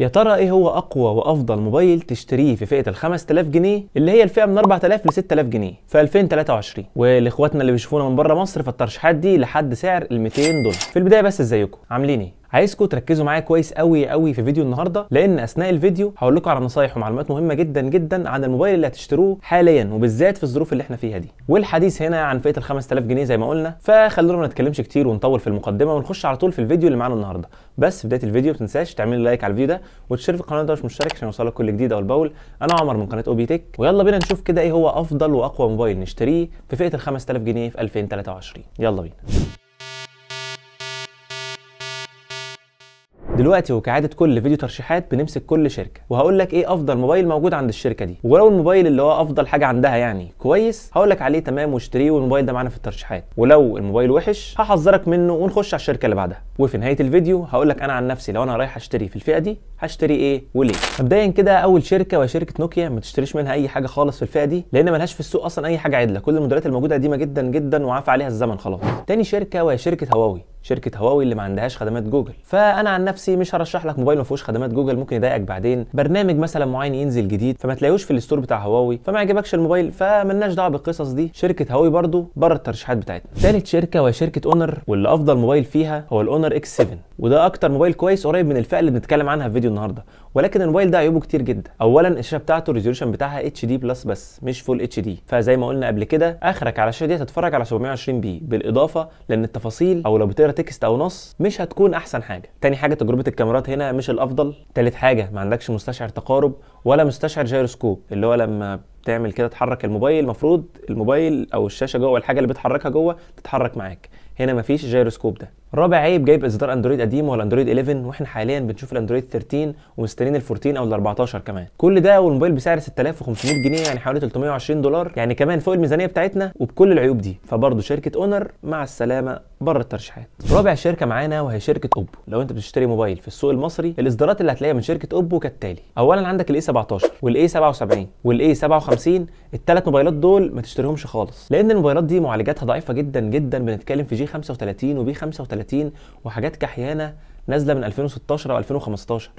يا ترى ايه هو اقوى وافضل موبايل تشتريه في فئه ال 5000 جنيه اللي هي الفئه من 4000 ل 6000 جنيه في 2023 ولاخواتنا اللي بيشوفونا من بره مصر فالترشيحات دي لحد سعر ال 200 دولار في البدايه بس ازيكم عاملين ايه عايزكم تركزوا معايا كويس قوي قوي في فيديو النهارده لان اثناء الفيديو هقول لكم على نصايح ومعلومات مهمه جدا جدا عن الموبايل اللي هتشتروه حاليا وبالذات في الظروف اللي احنا فيها دي والحديث هنا عن فئه ال 5000 جنيه زي ما قلنا فخلونا ما نتكلمش كتير ونطول في المقدمه ونخش على طول في الفيديو اللي معانا النهارده بس في بدايه الفيديو ما تنساش تعمل لايك على الفيديو ده وتشير في القناه ده مش مشترك عشان يوصلك كل جديد اول باول انا عمر من قناه اوبي تك ويلا بينا نشوف كده ايه هو افضل واقوى موبايل نشتريه في فئه ال 5000 جنيه في 2023 يلا بينا دلوقتي وكعاده كل فيديو ترشيحات بنمسك كل شركه وهقول لك ايه افضل موبايل موجود عند الشركه دي ولو الموبايل اللي هو افضل حاجه عندها يعني كويس هقول لك عليه تمام واشتريه والموبايل ده معانا في الترشيحات ولو الموبايل وحش هحذرك منه ونخش على الشركه اللي بعدها وفي نهايه الفيديو هقول لك انا عن نفسي لو انا رايح اشتري في الفئه دي هشتري ايه وليه مبدئيا كده اول شركه وهي شركه نوكيا ما تشتريش منها اي حاجه خالص في الفئه دي لان ملهاش في السوق اصلا اي حاجه عدله كل الموديلات الموجوده قديمه جدا جدا وعاف عليها الزمن خلاص تاني شركه وهي شركه هواوي شركه هواوي اللي ما عندهاش خدمات جوجل فانا عن نفسي مش هرشح لك موبايل ما فيهوش خدمات جوجل ممكن يضايقك بعدين برنامج مثلا معين ينزل جديد فما تلاقيهوش في الستور بتاع هواوي فما يعجبكش الموبايل فمالناش دعوه بالقصص دي شركه هواوي برضو بره الترشيحات بتاعتنا ثالث شركه وهي شركه اونر واللي افضل موبايل فيها هو الاونر اكس 7 وده اكتر موبايل كويس قريب من الفئه اللي بنتكلم عنها في فيديو النهارده ولكن الموبايل ده عيوبه كتير جدا اولا الشاشه بتاعته الريزولوشن بتاعها اتش دي بلس بس مش فول اتش دي فزي ما قلنا قبل كده اخرك على الشاشه دي هتتفرج على 720 بي بالاضافه لان التفاصيل او لو بتقرا تكست او نص مش هتكون احسن حاجه تاني حاجه تجربه الكاميرات هنا مش الافضل تالت حاجه ما عندكش مستشعر تقارب ولا مستشعر جيروسكوب اللي هو لما بتعمل كده تحرك الموبايل المفروض الموبايل او الشاشه جوه الحاجه اللي بتحركها جوه تتحرك معاك هنا مفيش جيروسكوب ده رابع عيب جايب اصدار اندرويد قديم ولا اندرويد 11 واحنا حاليا بنشوف الاندرويد 13 ومستنيين ال 14 او ال 14 كمان كل ده والموبايل بسعر 6500 جنيه يعني حوالي 320 دولار يعني كمان فوق الميزانيه بتاعتنا وبكل العيوب دي فبرضه شركه اونر مع السلامه بره الترشيحات رابع شركه معانا وهي شركه اوبو لو انت بتشتري موبايل في السوق المصري الاصدارات اللي هتلاقيها من شركه اوبو كالتالي اولا عندك الاي 17 والاي 77 والاي 57 الثلاث موبايلات دول ما تشتريهمش خالص لان الموبايلات دي معالجاتها ضعيفه جدا جدا بنتكلم في جي 35 وبي 35 30 وحاجات كحيانه نازله من 2016 او 2015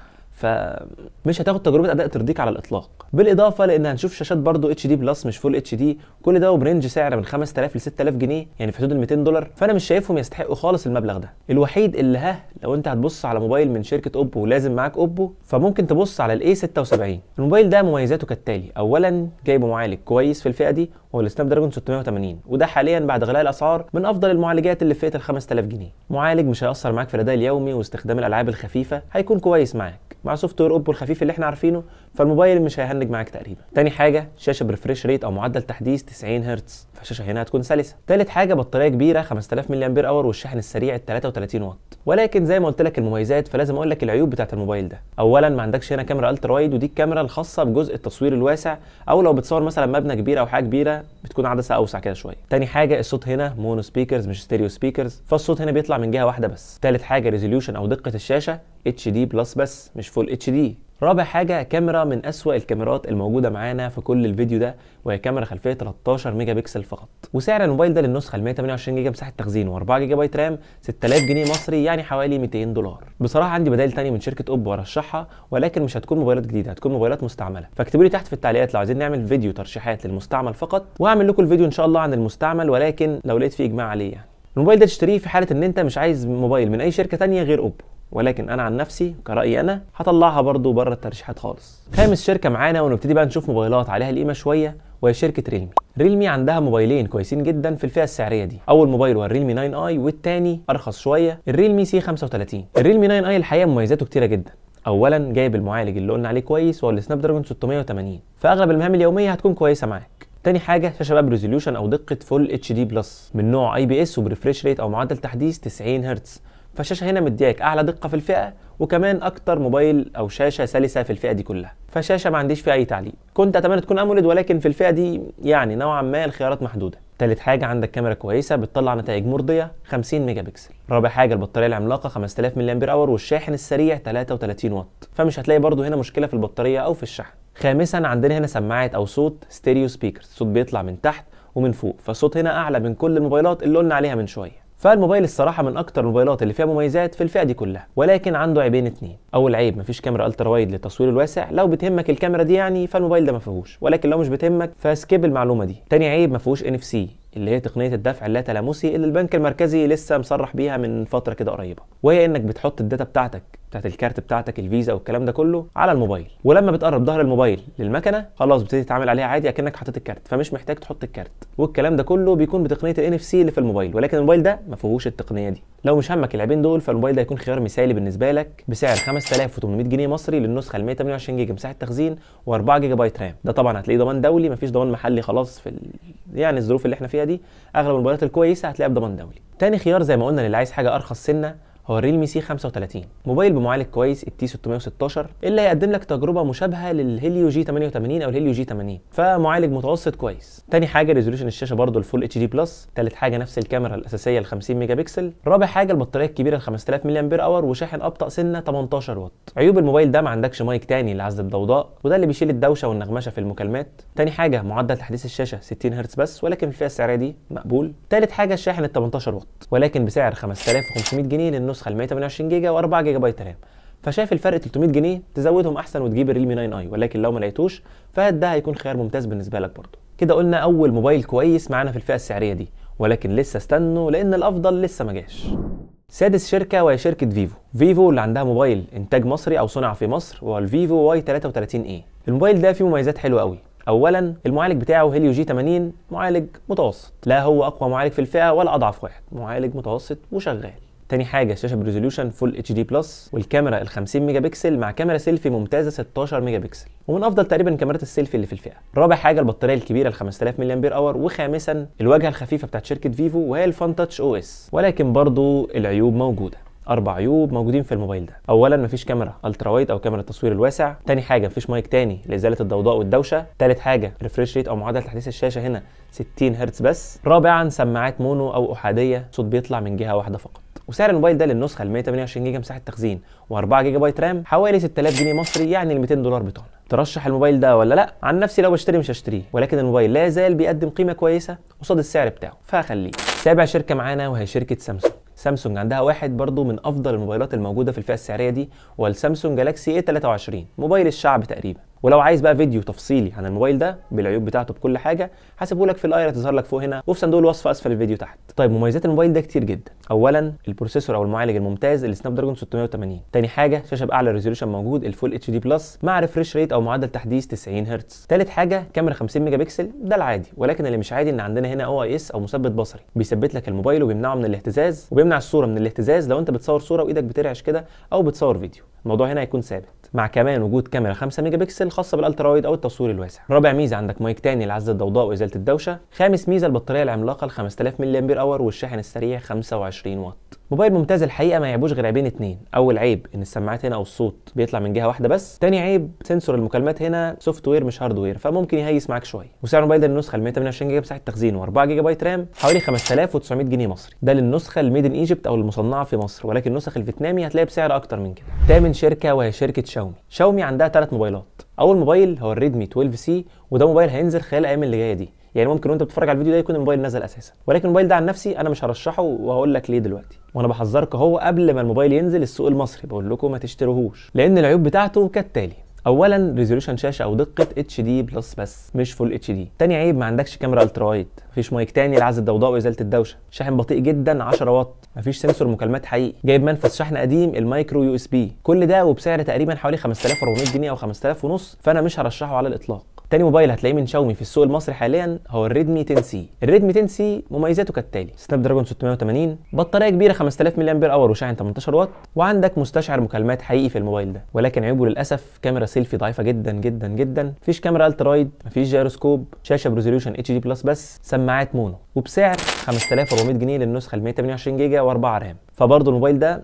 فمش هتاخد تجربه اداء ترضيك على الاطلاق بالاضافه لان هنشوف شاشات برضو اتش دي بلس مش فول اتش دي كل ده وبرنج سعر من 5000 ل 6000 جنيه يعني في حدود ال 200 دولار فانا مش شايفهم يستحقوا خالص المبلغ ده الوحيد اللي ها لو انت هتبص على موبايل من شركه اوبو ولازم معاك اوبو فممكن تبص على الاي 76 الموبايل ده مميزاته كالتالي اولا جايبه معالج كويس في الفئه دي هو السناب دراجون 680 وده حاليا بعد غلاء الاسعار من افضل المعالجات اللي في فئه ال 5000 جنيه معالج مش هيأثر معاك في الاداء اليومي واستخدام الالعاب الخفيفه هيكون كويس معاك مع سوفت وير اوبو الخفيف اللي احنا عارفينه فالموبايل مش هيهنج معاك تقريبا تاني حاجه شاشه بريفريش ريت او معدل تحديث 90 هرتز فالشاشه هنا هتكون سلسه تالت حاجه بطاريه كبيره 5000 ملي امبير اور والشحن السريع 33 واط ولكن زي ما قلت لك المميزات فلازم اقول لك العيوب بتاعت الموبايل ده اولا ما عندكش هنا كاميرا الترا وايد ودي الكاميرا الخاصه بجزء التصوير الواسع او لو بتصور مثلا مبنى كبير او حاجه كبيره بتكون عدسه اوسع كده شويه تاني حاجه الصوت هنا مونو سبيكرز مش ستيريو سبيكرز فالصوت هنا بيطلع من جهه واحده بس تالت حاجه ريزوليوشن او دقه الشاشه اتش دي بلس بس مش فول اتش دي رابع حاجه كاميرا من اسوا الكاميرات الموجوده معانا في كل الفيديو ده وهي كاميرا خلفيه 13 ميجا بكسل فقط وسعر الموبايل ده للنسخه ال 128 جيجا مساحه تخزين و4 جيجا بايت رام 6000 جنيه مصري يعني حوالي 200 دولار بصراحه عندي بدائل تانية من شركه اوبو ارشحها ولكن مش هتكون موبايلات جديده هتكون موبايلات مستعمله فاكتبوا لي تحت في التعليقات لو عايزين نعمل فيديو ترشيحات للمستعمل فقط وهعمل لكم الفيديو ان شاء الله عن المستعمل ولكن لو لقيت فيه اجماع عليه يعني الموبايل ده تشتريه في حاله ان انت مش عايز موبايل من اي شركه تانية غير اوبو ولكن انا عن نفسي كرايي انا هطلعها برضو بره الترشيحات خالص خامس شركه معانا ونبتدي بقى نشوف موبايلات عليها القيمه شويه وهي شركه ريلمي ريلمي عندها موبايلين كويسين جدا في الفئه السعريه دي اول موبايل هو الريلمي 9 اي والتاني ارخص شويه الريلمي سي 35 الريلمي 9 اي الحقيقه مميزاته كتيره جدا اولا جايب المعالج اللي قلنا عليه كويس وهو السناب دراجون 680 فاغلب المهام اليوميه هتكون كويسه معاك تاني حاجه شاشه بقى بريزوليوشن او دقه فول اتش دي بلس من نوع اي بي اس وبريفريش ريت او معدل تحديث 90 هرتز فالشاشه هنا مدياك اعلى دقه في الفئه وكمان اكتر موبايل او شاشه سلسه في الفئه دي كلها فشاشه ما عنديش فيها اي تعليق كنت اتمنى تكون اموليد ولكن في الفئه دي يعني نوعا ما الخيارات محدوده تالت حاجه عندك كاميرا كويسه بتطلع نتائج مرضيه 50 ميجا بكسل رابع حاجه البطاريه العملاقه 5000 ملي امبير اور والشاحن السريع 33 واط فمش هتلاقي برضو هنا مشكله في البطاريه او في الشحن خامسا عندنا هنا سماعات او صوت ستيريو سبيكرز صوت بيطلع من تحت ومن فوق فالصوت هنا اعلى من كل الموبايلات اللي قلنا عليها من شويه فالموبايل الصراحه من اكتر الموبايلات اللي فيها مميزات في الفئه دي كلها ولكن عنده عيبين اتنين اول عيب مفيش كاميرا الترا وايد للتصوير الواسع لو بتهمك الكاميرا دي يعني فالموبايل ده ما فيهوش ولكن لو مش بتهمك فسكيب المعلومه دي تاني عيب ما فيهوش ان اف سي اللي هي تقنيه الدفع اللا تلامسي اللي البنك المركزي لسه مصرح بيها من فتره كده قريبه وهي انك بتحط الداتا بتاعتك بتاعت الكارت بتاعتك الفيزا والكلام ده كله على الموبايل ولما بتقرب ظهر الموبايل للمكنه خلاص بتبتدي تتعامل عليها عادي اكنك حطيت الكارت فمش محتاج تحط الكارت والكلام ده كله بيكون بتقنيه الان اف سي اللي في الموبايل ولكن الموبايل ده ما فيهوش التقنيه دي لو مش همك العيبين دول فالموبايل ده هيكون خيار مثالي بالنسبه لك بسعر 5800 جنيه مصري للنسخه ال 128 جيجا مساحه تخزين و4 جيجا بايت رام ده طبعا هتلاقيه ضمان دولي مفيش ضمان محلي خلاص في ال... يعني الظروف اللي احنا فيها دي اغلب الموبايلات الكويسه هتلاقيها بضمان دولي تاني خيار زي ما قلنا للي عايز حاجه ارخص سنه هو الريلمي سي 35 موبايل بمعالج كويس التي 616 اللي هيقدم لك تجربه مشابهه للهيليو جي 88 او الهيليو جي 80 فمعالج متوسط كويس تاني حاجه ريزوليوشن الشاشه برضه الفول اتش دي بلس تالت حاجه نفس الكاميرا الاساسيه ال 50 ميجا بكسل رابع حاجه البطاريه الكبيره ال 5000 ملي امبير اور وشاحن ابطا سنه 18 واط عيوب الموبايل ده ما عندكش مايك تاني لعزل الضوضاء وده اللي بيشيل الدوشه والنغمشه في المكالمات تاني حاجه معدل تحديث الشاشه 60 هرتز بس ولكن الفئه السعريه دي مقبول تالت حاجه الشاحن ال 18 واط ولكن بسعر 5500 جنيه للنوع النسخه ال 128 جيجا و4 جيجا بايت رام فشايف الفرق 300 جنيه تزودهم احسن وتجيب الريلمي 9 اي ولكن لو ما لقيتوش فده هيكون خيار ممتاز بالنسبه لك برضه كده قلنا اول موبايل كويس معانا في الفئه السعريه دي ولكن لسه استنوا لان الافضل لسه ما جاش سادس شركه وهي شركه فيفو فيفو اللي عندها موبايل انتاج مصري او صنع في مصر وهو الفيفو واي 33 اي الموبايل ده فيه مميزات حلوه قوي اولا المعالج بتاعه هيليو جي 80 معالج متوسط لا هو اقوى معالج في الفئه ولا اضعف واحد معالج متوسط وشغال تاني حاجه الشاشه بريزوليوشن فول اتش دي بلس والكاميرا ال 50 ميجا بكسل مع كاميرا سيلفي ممتازه 16 ميجا بكسل ومن افضل تقريبا كاميرات السيلفي اللي في الفئه رابع حاجه البطاريه الكبيره ال 5000 ملي امبير اور وخامسا الواجهه الخفيفه بتاعت شركه فيفو وهي الفان تاتش او اس ولكن برضو العيوب موجوده اربع عيوب موجودين في الموبايل ده اولا مفيش كاميرا الترا وايد او كاميرا التصوير الواسع تاني حاجه مفيش مايك تاني لازاله الضوضاء والدوشه تالت حاجه ريفريش ريت او معدل تحديث الشاشه هنا 60 هرتز بس رابعا سماعات مونو او احاديه صوت بيطلع من جهه واحده فقط وسعر الموبايل ده للنسخه ال 128 جيجا مساحه تخزين و4 جيجا بايت رام حوالي 6000 جنيه مصري يعني ال 200 دولار بتوعنا ترشح الموبايل ده ولا لا عن نفسي لو بشتري مش هشتريه ولكن الموبايل لا زال بيقدم قيمه كويسه قصاد السعر بتاعه فخليه سابع شركه معانا وهي شركه سامسونج سامسونج عندها واحد برضو من افضل الموبايلات الموجوده في الفئه السعريه دي والسامسونج جالاكسي اي 23 موبايل الشعب تقريبا ولو عايز بقى فيديو تفصيلي عن الموبايل ده بالعيوب بتاعته بكل حاجه هسيبه لك في الاير هتظهر لك فوق هنا وفي صندوق الوصف اسفل الفيديو تحت طيب مميزات الموبايل ده كتير جدا اولا البروسيسور او المعالج الممتاز السناب دراجون 680 تاني حاجه شاشه باعلى ريزولوشن موجود الفول اتش دي بلس مع ريفريش ريت او معدل تحديث 90 هرتز تالت حاجه كاميرا 50 ميجا بكسل ده العادي ولكن اللي مش عادي ان عندنا هنا او اي اس او مثبت بصري بيثبت لك الموبايل وبيمنعه من الاهتزاز وبيمنع الصوره من الاهتزاز لو انت بتصور صوره وايدك بترعش كده او بتصور فيديو الموضوع هنا هيكون ثابت مع كمان وجود كاميرا 5 ميجا بكسل خاصه بالالترا وايد او التصوير الواسع رابع ميزه عندك مايك تاني لعزل الضوضاء وازاله الدوشه خامس ميزه البطاريه العملاقه ال 5000 ملي امبير اور والشاحن السريع 25 واط موبايل ممتاز الحقيقه ما يعيبوش غير عيبين اتنين اول عيب ان السماعات هنا او الصوت بيطلع من جهه واحده بس تاني عيب سنسور المكالمات هنا سوفت وير مش هارد وير فممكن يهيس معاك شويه وسعر الموبايل ده للنسخه ال 128 جيجا مساحه تخزين و4 جيجا بايت رام حوالي 5900 جنيه مصري ده للنسخه الميد ان ايجيبت او المصنعه في مصر ولكن النسخ الفيتنامي هتلاقي بسعر اكتر من كده تامن شركه وهي شركه شاومي شاومي عندها ثلاث موبايلات اول موبايل هو الريدمي 12 سي وده موبايل هينزل خلال الايام اللي جايه دي يعني ممكن وانت بتتفرج على الفيديو ده يكون الموبايل نزل اساسا ولكن الموبايل ده عن نفسي انا مش هرشحه وهقول لك ليه دلوقتي وانا بحذرك اهو قبل ما الموبايل ينزل السوق المصري بقول لكم ما تشتروهوش لان العيوب بتاعته كالتالي اولا ريزولوشن شاشه او دقه اتش دي بلس بس مش فول اتش دي تاني عيب ما عندكش كاميرا الترا وايد مفيش مايك تاني لعزل الضوضاء وازاله الدوشه شاحن بطيء جدا 10 واط مفيش سنسور مكالمات حقيقي جايب منفذ شحن قديم المايكرو يو اس بي كل ده وبسعر تقريبا حوالي 5400 جنيه او 5000 ونص فانا مش هرشحه على الاطلاق تاني موبايل هتلاقيه من شاومي في السوق المصري حاليا هو الريدمي 10 سي الريدمي 10 سي مميزاته كالتالي سناب دراجون 680 بطاريه كبيره 5000 ملي امبير اور وشاحن 18 واط وعندك مستشعر مكالمات حقيقي في الموبايل ده ولكن عيوبه للاسف كاميرا سيلفي ضعيفه جدا جدا جدا مفيش كاميرا الترايد مفيش جيروسكوب شاشه بريزوليوشن اتش دي بلس بس سماعات مونو وبسعر 5400 جنيه للنسخه ال 128 جيجا و4 رام فبرضه الموبايل ده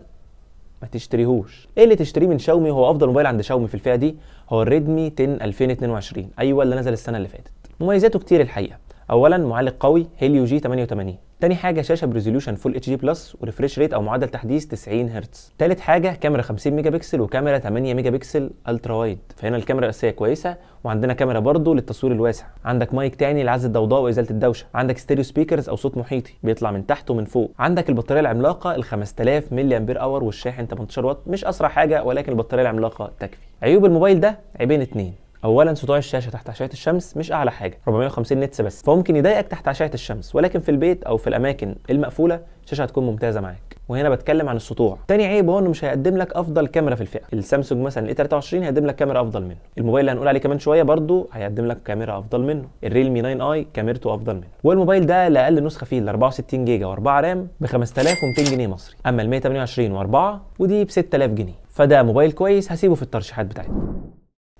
ما تشتريهوش ايه اللي تشتريه من شاومي هو افضل موبايل عند شاومي في الفئه دي هو الريدمي 10 2022 ايوه اللي نزل السنه اللي فاتت مميزاته كتير الحقيقه اولا معالج قوي هيليو جي 88 تاني حاجه شاشه بريزوليوشن فول اتش دي بلس وريفريش ريت او معدل تحديث 90 هرتز تالت حاجه كاميرا 50 ميجا بكسل وكاميرا 8 ميجا بكسل الترا وايد فهنا الكاميرا الاساسيه كويسه وعندنا كاميرا برضه للتصوير الواسع عندك مايك تاني لعزل الضوضاء وازاله الدوشه عندك ستيريو سبيكرز او صوت محيطي بيطلع من تحت ومن فوق عندك البطاريه العملاقه ال 5000 ملي امبير اور والشاحن 18 واط مش اسرع حاجه ولكن البطاريه العملاقه تكفي عيوب الموبايل ده عيبين اتنين اولا سطوع الشاشه تحت اشعه الشمس مش اعلى حاجه 450 نتس بس فممكن يضايقك تحت اشعه الشمس ولكن في البيت او في الاماكن المقفوله الشاشه هتكون ممتازه معاك وهنا بتكلم عن السطوع تاني عيب هو انه مش هيقدم لك افضل كاميرا في الفئه السامسونج مثلا الاي 23 هيقدم لك كاميرا افضل منه الموبايل اللي هنقول عليه كمان شويه برضو هيقدم لك كاميرا افضل منه الريلمي 9 اي كاميرته افضل منه والموبايل ده لاقل نسخه فيه ال 64 جيجا و4 رام ب 5200 جنيه مصري اما ال 128 و4 ودي ب 6000 جنيه فده موبايل كويس هسيبه في الترشيحات بتاعتي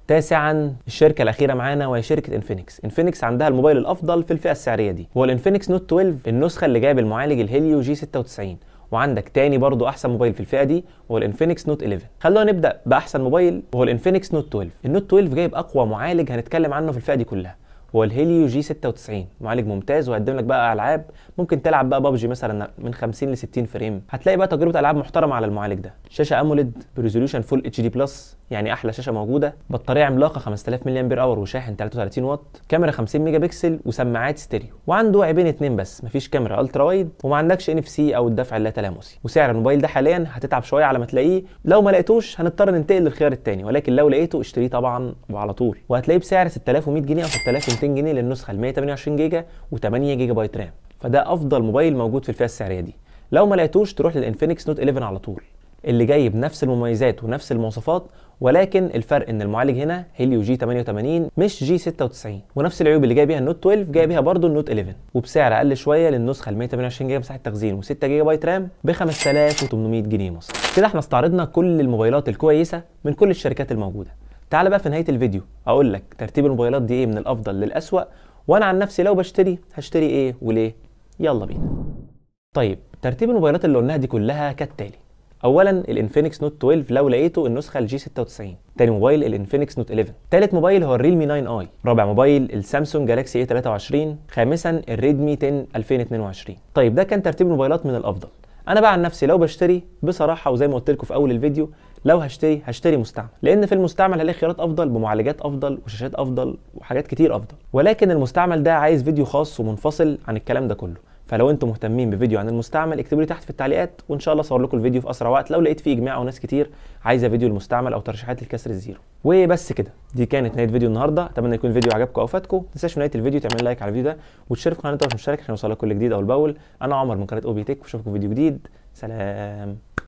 تاسعا الشركه الاخيره معانا وهي شركه انفينكس انفينكس عندها الموبايل الافضل في الفئه السعريه دي هو الانفينكس نوت 12 النسخه اللي جايه بالمعالج الهيليو جي 96 وعندك تاني برضو احسن موبايل في الفئه دي هو الانفينكس نوت 11 خلونا نبدا باحسن موبايل وهو الانفينكس نوت 12 النوت 12 جايب اقوى معالج هنتكلم عنه في الفئه دي كلها هو الهيليو جي 96 معالج ممتاز وهيقدم لك بقى العاب ممكن تلعب بقى ببجي مثلا من 50 ل 60 فريم هتلاقي بقى تجربه العاب محترمه على المعالج ده شاشه اموليد بريزوليوشن فول اتش دي بلس يعني احلى شاشه موجوده بطاريه عملاقه 5000 ملي امبير اور وشاحن 33 واط كاميرا 50 ميجا بكسل وسماعات ستيريو وعنده عيبين اتنين بس مفيش كاميرا الترا وايد وما عندكش ان اف سي او الدفع اللا تلامسي وسعر الموبايل ده حاليا هتتعب شويه على ما تلاقيه لو ما لقيتوش هنضطر ننتقل للخيار الثاني ولكن لو لقيته اشتريه طبعا وعلى طول وهتلاقيه بسعر 6100 جنيه او 6000 200 جنيه للنسخه ال 128 جيجا و8 جيجا بايت رام فده افضل موبايل موجود في الفئه السعريه دي لو ما لقيتوش تروح للانفينكس نوت 11 على طول اللي جاي بنفس المميزات ونفس المواصفات ولكن الفرق ان المعالج هنا هيليو جي 88 مش جي 96 ونفس العيوب اللي جاي بيها النوت 12 جاي بيها برضه النوت 11 وبسعر اقل شويه للنسخه ال 128 جيجا مساحه تخزين و6 جيجا بايت رام ب 5800 جنيه مصري كده احنا استعرضنا كل الموبايلات الكويسه من كل الشركات الموجوده تعال بقى في نهايه الفيديو اقول لك ترتيب الموبايلات دي ايه من الافضل للاسوأ وانا عن نفسي لو بشتري هشتري ايه وليه يلا بينا طيب ترتيب الموبايلات اللي قلناها دي كلها كالتالي اولا الانفينكس نوت 12 لو لقيته النسخه الجي 96 تاني موبايل الانفينكس نوت 11 تالت موبايل هو الريلمي 9 اي رابع موبايل السامسونج جالاكسي اي 23 خامسا الريدمي 10 2022 طيب ده كان ترتيب الموبايلات من الافضل انا بقى عن نفسي لو بشتري بصراحه وزي ما قلت لكم في اول الفيديو لو هشتري هشتري مستعمل لان في المستعمل هلاقي خيارات افضل بمعالجات افضل وشاشات افضل وحاجات كتير افضل ولكن المستعمل ده عايز فيديو خاص ومنفصل عن الكلام ده كله فلو انتم مهتمين بفيديو عن المستعمل اكتبوا لي تحت في التعليقات وان شاء الله اصور لكم الفيديو في اسرع وقت لو لقيت فيه اجماع او ناس كتير عايزه فيديو المستعمل او ترشيحات الكسر الزيرو وبس كده دي كانت نهايه فيديو النهارده اتمنى يكون الفيديو عجبكم او فاتكم ما تنساش في نهايه الفيديو تعمل لايك على الفيديو ده وتشير في قناه مشترك عشان يوصلك كل جديد اول باول انا عمر من قناه او بي تك في فيديو جديد سلام